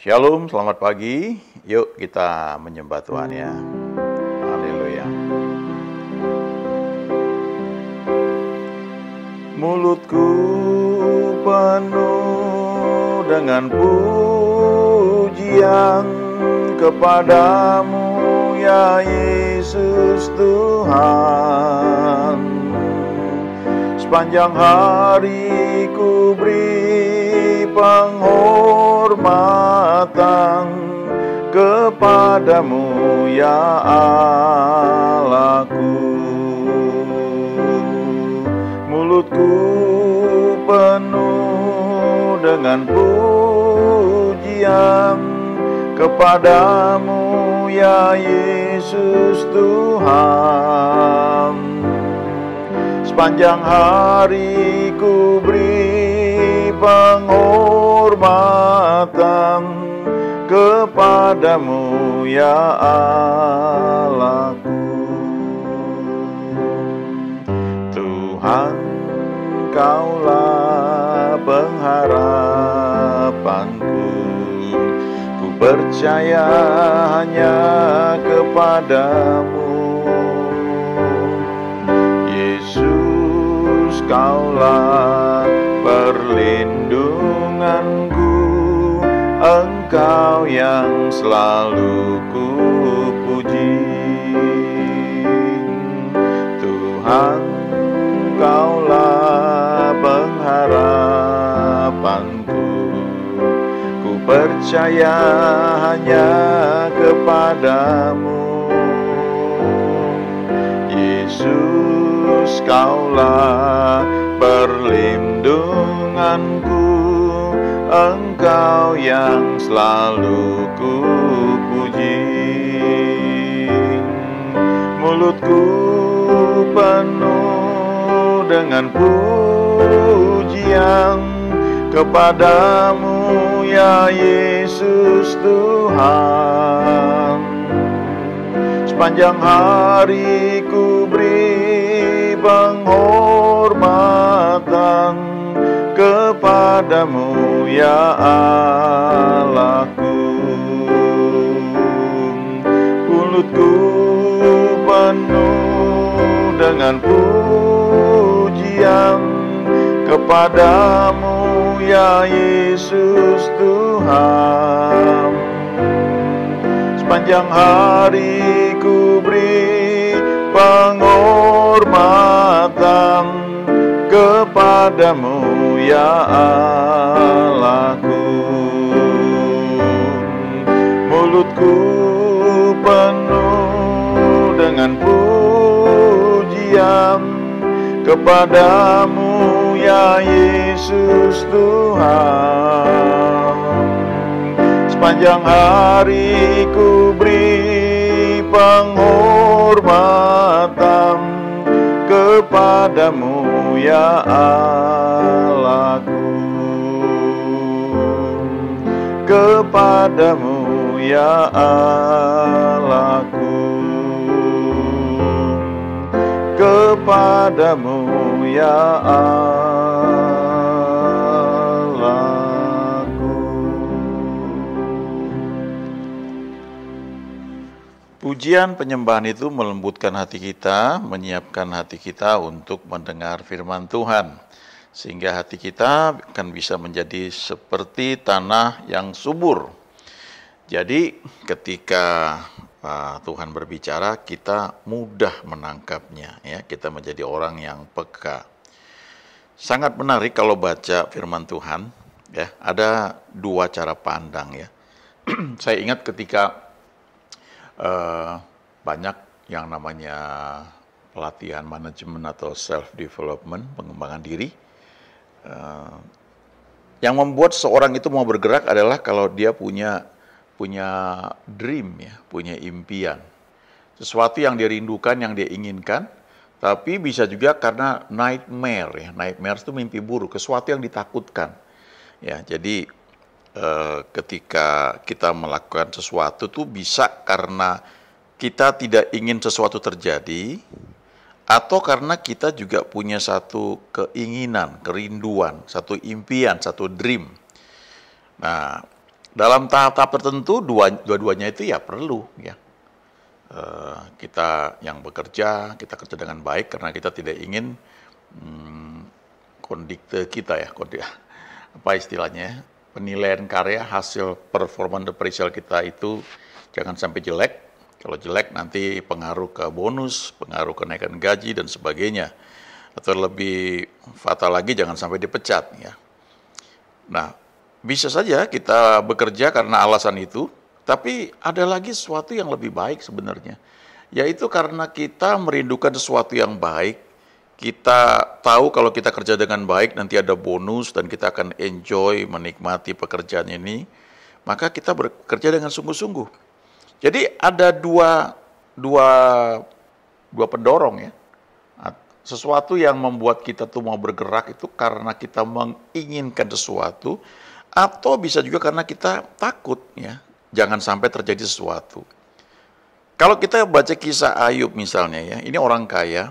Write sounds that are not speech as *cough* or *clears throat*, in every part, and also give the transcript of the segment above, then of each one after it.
Shalom, selamat pagi. Yuk kita menyembah Tuhan ya. Haleluya. Mulutku penuh dengan pujian kepadamu ya Yesus Tuhan. Sepanjang hari ku beri penghormatan kehormatan kepadamu ya Allahku mulutku penuh dengan pujian kepadamu ya Yesus Tuhan sepanjang hari ku beri penghormatan datang kepadamu ya Allahku Tuhan kaulah pengharapanku Ku percaya hanya kepadamu Yesus kaulah Kau yang selalu ku puji Tuhan Kaulah pengharapanku Ku percaya hanya kepadamu Yesus Kaulah perlindunganku Engkau engkau yang selalu ku puji Mulutku penuh dengan pujian Kepadamu ya Yesus Tuhan Sepanjang hari ku beri penghormatan ke kepadamu ya Allahku Mulutku penuh dengan pujian Kepadamu ya Yesus Tuhan Sepanjang hari ku beri penghormatan kepadamu ya Allahku Mulutku penuh dengan pujian Kepadamu ya Yesus Tuhan Sepanjang hari ku beri penghormatan kepadamu ya Allahku Kepadamu ya Allahku Kepadamu ya Allah Pujian penyembahan itu melembutkan hati kita, menyiapkan hati kita untuk mendengar firman Tuhan. Sehingga hati kita akan bisa menjadi seperti tanah yang subur. Jadi ketika uh, Tuhan berbicara, kita mudah menangkapnya ya, kita menjadi orang yang peka. Sangat menarik kalau baca firman Tuhan ya, ada dua cara pandang ya. *clears throat* Saya ingat ketika uh, banyak yang namanya pelatihan manajemen atau self development, pengembangan diri. Uh, yang membuat seorang itu mau bergerak adalah kalau dia punya punya dream ya, punya impian. Sesuatu yang dirindukan yang dia inginkan, tapi bisa juga karena nightmare ya. Nightmare itu mimpi buruk, sesuatu yang ditakutkan. Ya, jadi Eh, ketika kita melakukan sesuatu itu bisa karena kita tidak ingin sesuatu terjadi atau karena kita juga punya satu keinginan, kerinduan, satu impian, satu dream. Nah, dalam tahap-tahap tertentu dua, duanya itu ya perlu ya. Eh, kita yang bekerja, kita kerja dengan baik karena kita tidak ingin hmm, kondikte kita ya, kondik, *laughs* apa istilahnya ya penilaian karya hasil performa appraisal kita itu jangan sampai jelek. Kalau jelek nanti pengaruh ke bonus, pengaruh kenaikan gaji dan sebagainya. Atau lebih fatal lagi jangan sampai dipecat ya. Nah, bisa saja kita bekerja karena alasan itu, tapi ada lagi sesuatu yang lebih baik sebenarnya. Yaitu karena kita merindukan sesuatu yang baik kita tahu kalau kita kerja dengan baik nanti ada bonus dan kita akan enjoy menikmati pekerjaan ini, maka kita bekerja dengan sungguh-sungguh. Jadi ada dua dua dua pendorong ya. Sesuatu yang membuat kita tuh mau bergerak itu karena kita menginginkan sesuatu atau bisa juga karena kita takut ya. Jangan sampai terjadi sesuatu. Kalau kita baca kisah Ayub misalnya ya, ini orang kaya,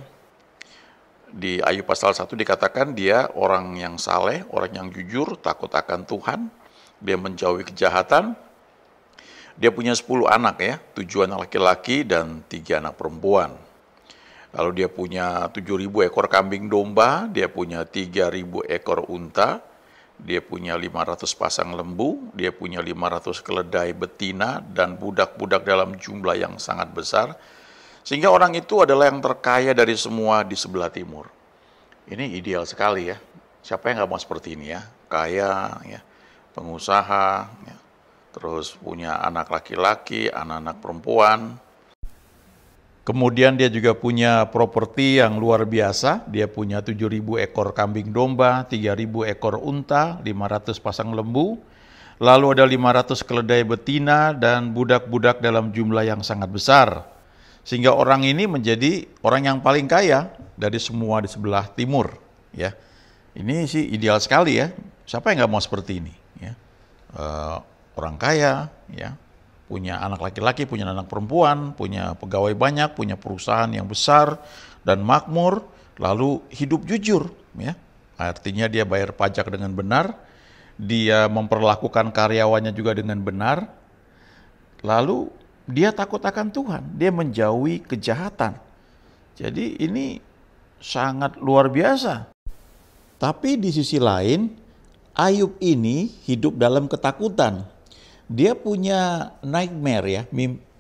di ayu pasal 1 dikatakan dia orang yang saleh, orang yang jujur, takut akan Tuhan, dia menjauhi kejahatan. Dia punya 10 anak ya, 7 anak laki-laki dan 3 anak perempuan. Lalu dia punya 7.000 ekor kambing domba, dia punya 3.000 ekor unta, dia punya 500 pasang lembu, dia punya 500 keledai betina dan budak-budak dalam jumlah yang sangat besar sehingga orang itu adalah yang terkaya dari semua di sebelah timur. Ini ideal sekali ya. Siapa yang nggak mau seperti ini ya? Kaya, ya, pengusaha, ya, terus punya anak laki-laki, anak-anak perempuan. Kemudian dia juga punya properti yang luar biasa. Dia punya 7.000 ekor kambing domba, 3.000 ekor unta, 500 pasang lembu. Lalu ada 500 keledai betina dan budak-budak dalam jumlah yang sangat besar. Sehingga orang ini menjadi orang yang paling kaya dari semua di sebelah timur, ya. Ini sih ideal sekali ya. Siapa yang nggak mau seperti ini, ya? Uh, orang kaya, ya, punya anak laki-laki, punya anak perempuan, punya pegawai banyak, punya perusahaan yang besar dan makmur, lalu hidup jujur, ya. Artinya dia bayar pajak dengan benar, dia memperlakukan karyawannya juga dengan benar. Lalu dia takut akan Tuhan, dia menjauhi kejahatan. Jadi ini sangat luar biasa. Tapi di sisi lain, Ayub ini hidup dalam ketakutan. Dia punya nightmare ya,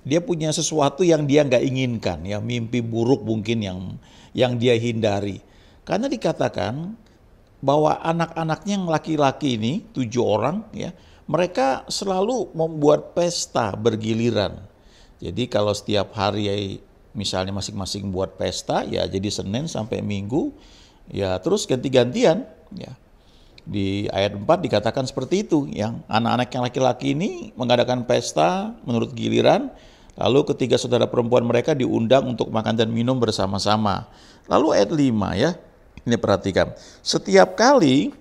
dia punya sesuatu yang dia nggak inginkan, ya mimpi buruk mungkin yang yang dia hindari. Karena dikatakan bahwa anak-anaknya yang laki-laki ini tujuh orang ya, mereka selalu membuat pesta bergiliran. Jadi kalau setiap hari ya, misalnya masing-masing buat pesta ya jadi Senin sampai Minggu ya terus ganti-gantian ya. Di ayat 4 dikatakan seperti itu yang anak-anak yang laki-laki ini mengadakan pesta menurut giliran lalu ketiga saudara perempuan mereka diundang untuk makan dan minum bersama-sama. Lalu ayat 5 ya. Ini perhatikan. Setiap kali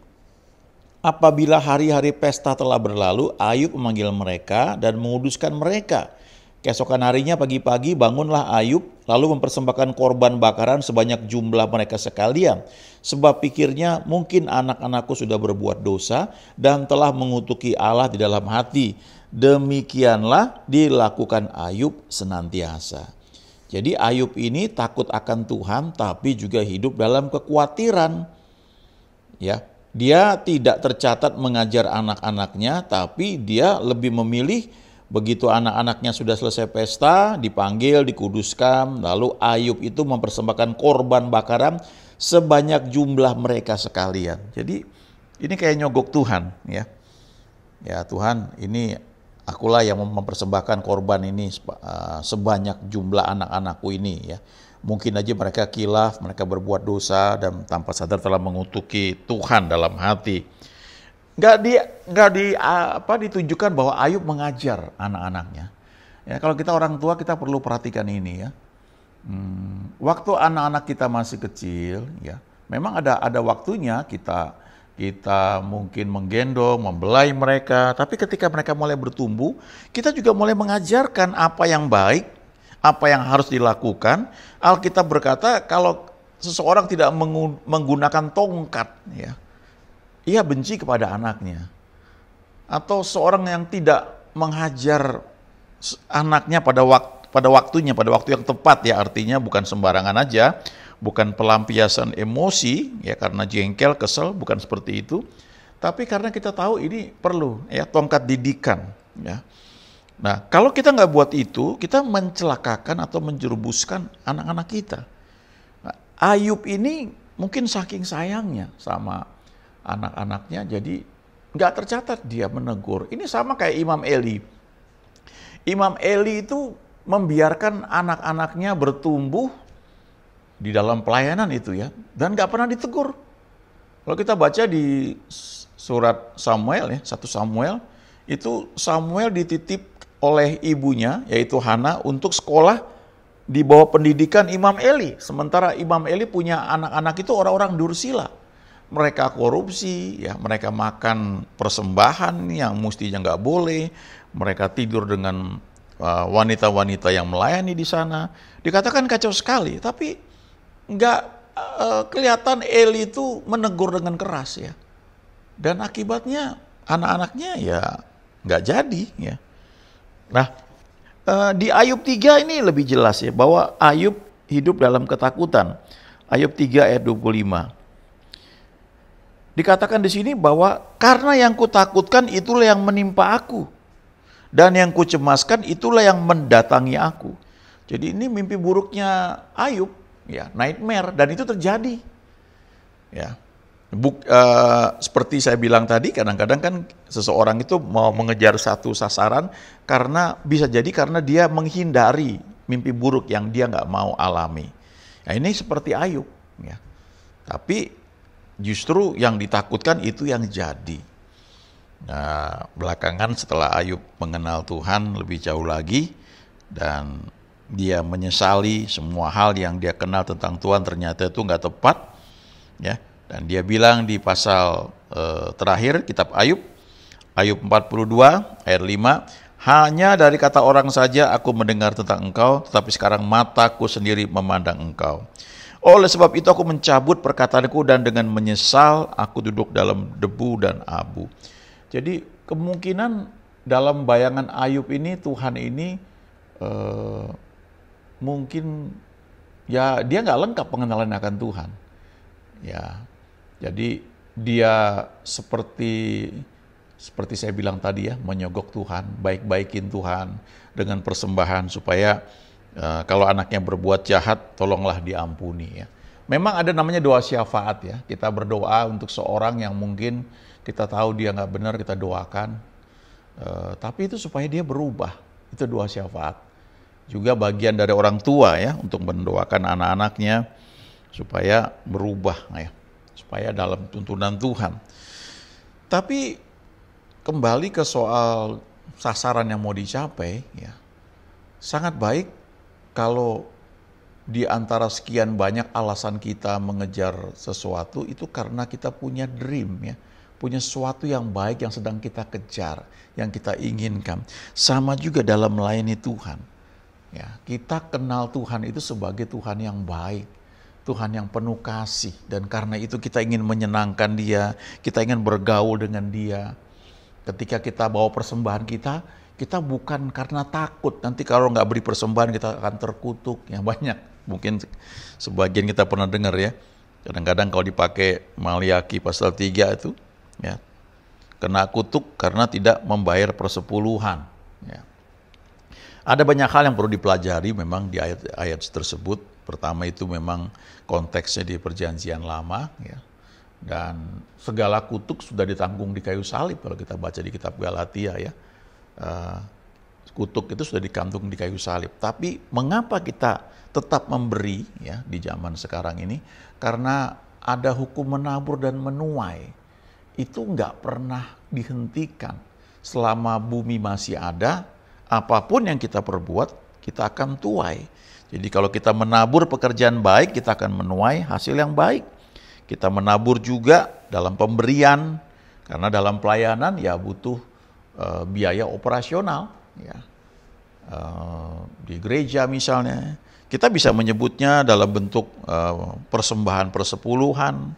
apabila hari-hari pesta telah berlalu, Ayub memanggil mereka dan menguduskan mereka Keesokan harinya pagi-pagi bangunlah Ayub lalu mempersembahkan korban bakaran sebanyak jumlah mereka sekalian. Sebab pikirnya mungkin anak-anakku sudah berbuat dosa dan telah mengutuki Allah di dalam hati. Demikianlah dilakukan Ayub senantiasa. Jadi Ayub ini takut akan Tuhan tapi juga hidup dalam kekhawatiran. Ya, dia tidak tercatat mengajar anak-anaknya tapi dia lebih memilih Begitu anak-anaknya sudah selesai pesta, dipanggil, dikuduskan, lalu Ayub itu mempersembahkan korban bakaran sebanyak jumlah mereka sekalian. Jadi ini kayak nyogok Tuhan ya. Ya Tuhan ini akulah yang mempersembahkan korban ini eh, sebanyak jumlah anak-anakku ini ya. Mungkin aja mereka kilaf, mereka berbuat dosa dan tanpa sadar telah mengutuki Tuhan dalam hati. Gak dia nggak di apa ditunjukkan bahwa Ayub mengajar anak-anaknya. Ya, kalau kita orang tua kita perlu perhatikan ini ya. Hmm, waktu anak-anak kita masih kecil, ya, memang ada ada waktunya kita kita mungkin menggendong, membelai mereka. Tapi ketika mereka mulai bertumbuh, kita juga mulai mengajarkan apa yang baik, apa yang harus dilakukan. Alkitab berkata kalau seseorang tidak menggunakan tongkat, ya, ia benci kepada anaknya atau seorang yang tidak menghajar anaknya pada waktu pada waktunya, pada waktu yang tepat ya artinya bukan sembarangan aja, bukan pelampiasan emosi ya karena jengkel, kesel, bukan seperti itu. Tapi karena kita tahu ini perlu ya tongkat didikan ya. Nah, kalau kita nggak buat itu, kita mencelakakan atau menjerubuskan anak-anak kita. Nah, Ayub ini mungkin saking sayangnya sama anak-anaknya jadi nggak tercatat dia menegur. Ini sama kayak Imam Eli. Imam Eli itu membiarkan anak-anaknya bertumbuh di dalam pelayanan itu ya, dan nggak pernah ditegur. Kalau kita baca di surat Samuel ya, satu Samuel, itu Samuel dititip oleh ibunya, yaitu Hana, untuk sekolah di bawah pendidikan Imam Eli. Sementara Imam Eli punya anak-anak itu orang-orang dursila mereka korupsi, ya mereka makan persembahan yang mestinya nggak boleh, mereka tidur dengan eh, wanita-wanita uh, yang melayani di sana. Dikatakan kacau sekali, tapi nggak uh, kelihatan Eli itu menegur dengan keras ya. Dan akibatnya anak-anaknya ya nggak jadi ya. Nah uh, di Ayub 3 ini lebih jelas ya bahwa Ayub hidup dalam ketakutan. Ayub 3 ayat 25. Dikatakan di sini bahwa karena yang kutakutkan itulah yang menimpa aku. Dan yang kucemaskan itulah yang mendatangi aku. Jadi ini mimpi buruknya Ayub, ya, nightmare dan itu terjadi. Ya. Buk, uh, seperti saya bilang tadi, kadang-kadang kan seseorang itu mau mengejar satu sasaran karena bisa jadi karena dia menghindari mimpi buruk yang dia nggak mau alami. Nah, ini seperti Ayub. Ya. Tapi justru yang ditakutkan itu yang jadi. Nah, belakangan setelah Ayub mengenal Tuhan lebih jauh lagi dan dia menyesali semua hal yang dia kenal tentang Tuhan ternyata itu nggak tepat, ya. Dan dia bilang di pasal eh, terakhir kitab Ayub, Ayub 42 ayat 5, hanya dari kata orang saja aku mendengar tentang engkau, tetapi sekarang mataku sendiri memandang engkau. Oleh sebab itu aku mencabut perkataanku dan dengan menyesal aku duduk dalam debu dan abu. Jadi kemungkinan dalam bayangan Ayub ini Tuhan ini eh, mungkin ya dia nggak lengkap pengenalan akan Tuhan. Ya, jadi dia seperti seperti saya bilang tadi ya menyogok Tuhan, baik-baikin Tuhan dengan persembahan supaya Eh, kalau anaknya berbuat jahat, tolonglah diampuni ya. Memang ada namanya doa syafaat ya. Kita berdoa untuk seorang yang mungkin kita tahu dia nggak benar, kita doakan. Uh, tapi itu supaya dia berubah. Itu doa syafaat. Juga bagian dari orang tua ya untuk mendoakan anak-anaknya supaya berubah ya. Supaya dalam tuntunan Tuhan. Tapi kembali ke soal sasaran yang mau dicapai ya. Sangat baik kalau di antara sekian banyak alasan kita mengejar sesuatu itu karena kita punya dream ya, punya sesuatu yang baik yang sedang kita kejar, yang kita inginkan. Sama juga dalam melayani Tuhan. Ya, kita kenal Tuhan itu sebagai Tuhan yang baik, Tuhan yang penuh kasih dan karena itu kita ingin menyenangkan Dia, kita ingin bergaul dengan Dia. Ketika kita bawa persembahan kita, kita bukan karena takut nanti kalau nggak beri persembahan kita akan terkutuk Yang banyak mungkin sebagian kita pernah dengar ya kadang-kadang kalau dipakai Maliaki pasal 3 itu ya kena kutuk karena tidak membayar persepuluhan ya. ada banyak hal yang perlu dipelajari memang di ayat-ayat tersebut pertama itu memang konteksnya di perjanjian lama ya dan segala kutuk sudah ditanggung di kayu salib kalau kita baca di kitab Galatia ya uh, kutuk itu sudah dikantung di kayu salib. Tapi mengapa kita tetap memberi ya di zaman sekarang ini? Karena ada hukum menabur dan menuai. Itu nggak pernah dihentikan. Selama bumi masih ada, apapun yang kita perbuat, kita akan tuai. Jadi kalau kita menabur pekerjaan baik, kita akan menuai hasil yang baik. Kita menabur juga dalam pemberian, karena dalam pelayanan ya butuh Eh, biaya operasional ya. Uh, di gereja misalnya kita bisa menyebutnya dalam bentuk uh, persembahan persepuluhan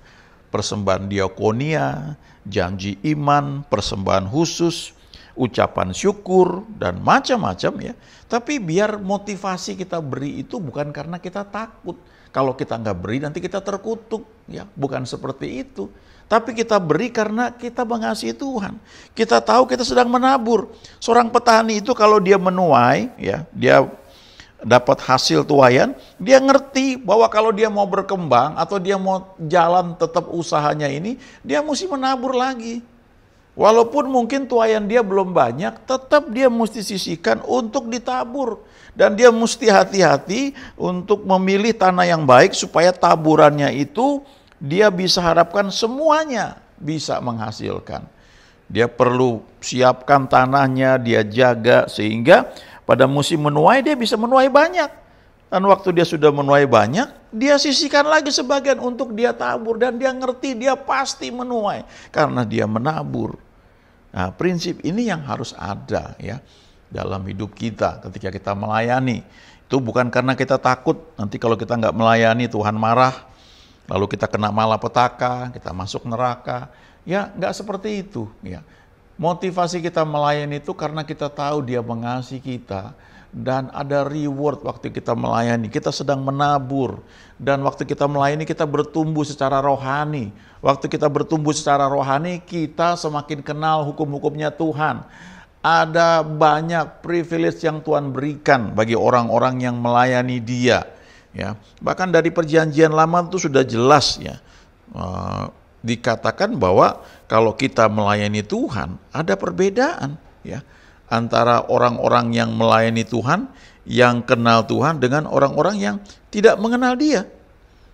persembahan diakonia janji iman persembahan khusus ucapan syukur dan macam-macam ya. Tapi biar motivasi kita beri itu bukan karena kita takut. Kalau kita nggak beri nanti kita terkutuk ya, bukan seperti itu. Tapi kita beri karena kita mengasihi Tuhan. Kita tahu kita sedang menabur. Seorang petani itu kalau dia menuai ya, dia dapat hasil tuayan, dia ngerti bahwa kalau dia mau berkembang atau dia mau jalan tetap usahanya ini, dia mesti menabur lagi. Walaupun mungkin tuayan dia belum banyak, tetap dia mesti sisihkan untuk ditabur. Dan dia mesti hati-hati untuk memilih tanah yang baik supaya taburannya itu dia bisa harapkan semuanya bisa menghasilkan. Dia perlu siapkan tanahnya, dia jaga sehingga pada musim menuai dia bisa menuai banyak. Dan waktu dia sudah menuai banyak, dia sisihkan lagi sebagian untuk dia tabur dan dia ngerti dia pasti menuai karena dia menabur. Nah, prinsip ini yang harus ada ya dalam hidup kita ketika kita melayani. Itu bukan karena kita takut nanti kalau kita nggak melayani Tuhan marah, lalu kita kena malapetaka, kita masuk neraka. Ya nggak seperti itu ya. Motivasi kita melayani itu karena kita tahu dia mengasihi kita dan ada reward waktu kita melayani. Kita sedang menabur dan waktu kita melayani kita bertumbuh secara rohani. Waktu kita bertumbuh secara rohani, kita semakin kenal hukum-hukumnya Tuhan. Ada banyak privilege yang Tuhan berikan bagi orang-orang yang melayani Dia. Ya, bahkan dari perjanjian lama itu sudah jelas ya. Eh, dikatakan bahwa kalau kita melayani Tuhan ada perbedaan ya antara orang-orang yang melayani Tuhan yang kenal Tuhan dengan orang-orang yang tidak mengenal Dia.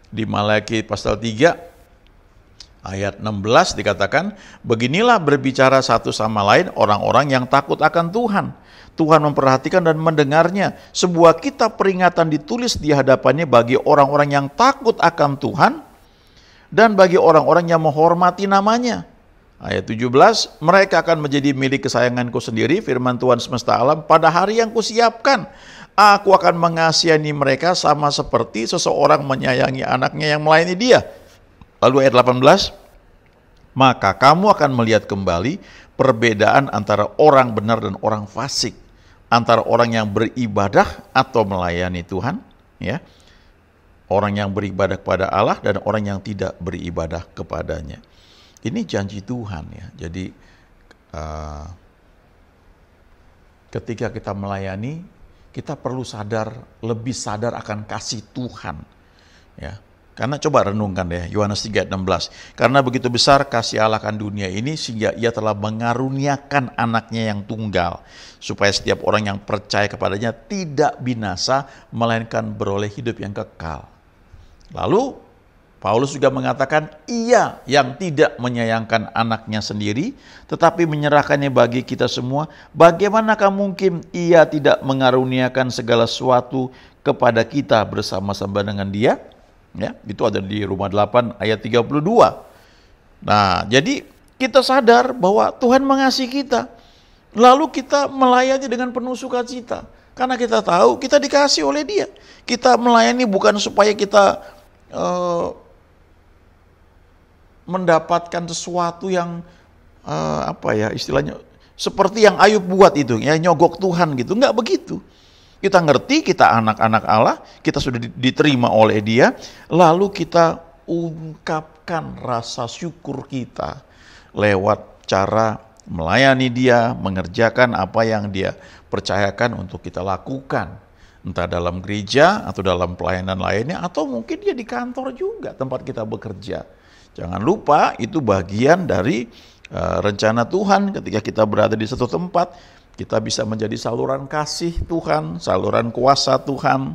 Di Malaki pasal 3 ayat 16 dikatakan, "Beginilah berbicara satu sama lain orang-orang yang takut akan Tuhan. Tuhan memperhatikan dan mendengarnya. Sebuah kitab peringatan ditulis di hadapannya bagi orang-orang yang takut akan Tuhan dan bagi orang-orang yang menghormati namanya. Ayat 17, mereka akan menjadi milik kesayanganku sendiri, firman Tuhan semesta alam, pada hari yang kusiapkan. Aku akan mengasihani mereka sama seperti seseorang menyayangi anaknya yang melayani dia. Lalu ayat 18, maka kamu akan melihat kembali perbedaan antara orang benar dan orang fasik. Antara orang yang beribadah atau melayani Tuhan. ya orang yang beribadah kepada Allah dan orang yang tidak beribadah kepadanya. Ini janji Tuhan ya. Jadi uh, ketika kita melayani, kita perlu sadar lebih sadar akan kasih Tuhan. Ya. Karena coba renungkan deh Yohanes 3:16. Karena begitu besar kasih Allah akan dunia ini sehingga ia telah mengaruniakan anaknya yang tunggal supaya setiap orang yang percaya kepadanya tidak binasa melainkan beroleh hidup yang kekal. Lalu Paulus juga mengatakan, "Ia yang tidak menyayangkan anaknya sendiri, tetapi menyerahkannya bagi kita semua, bagaimanakah mungkin ia tidak mengaruniakan segala sesuatu kepada kita bersama-sama dengan dia?" Ya, itu ada di rumah 8 ayat 32. Nah, jadi kita sadar bahwa Tuhan mengasihi kita. Lalu kita melayani dengan penuh sukacita. Karena kita tahu kita dikasih oleh dia. Kita melayani bukan supaya kita Eh, mendapatkan sesuatu yang eh, apa ya istilahnya seperti yang Ayub buat itu ya nyogok Tuhan gitu nggak begitu kita ngerti kita anak-anak Allah kita sudah diterima oleh Dia lalu kita ungkapkan rasa syukur kita lewat cara melayani Dia mengerjakan apa yang Dia percayakan untuk kita lakukan entah dalam gereja atau dalam pelayanan lainnya atau mungkin dia di kantor juga tempat kita bekerja. Jangan lupa itu bagian dari uh, rencana Tuhan ketika kita berada di satu tempat, kita bisa menjadi saluran kasih Tuhan, saluran kuasa Tuhan.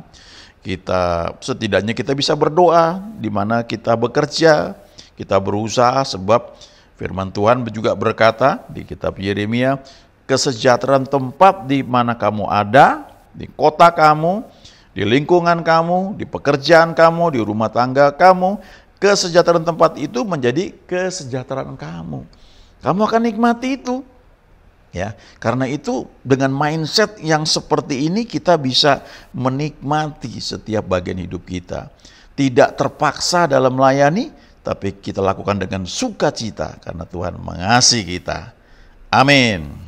Kita setidaknya kita bisa berdoa di mana kita bekerja, kita berusaha sebab firman Tuhan juga berkata di kitab Yeremia, kesejahteraan tempat di mana kamu ada di kota kamu, di lingkungan kamu, di pekerjaan kamu, di rumah tangga kamu, kesejahteraan tempat itu menjadi kesejahteraan kamu. Kamu akan nikmati itu. Ya, karena itu dengan mindset yang seperti ini kita bisa menikmati setiap bagian hidup kita. Tidak terpaksa dalam melayani, tapi kita lakukan dengan sukacita karena Tuhan mengasihi kita. Amin.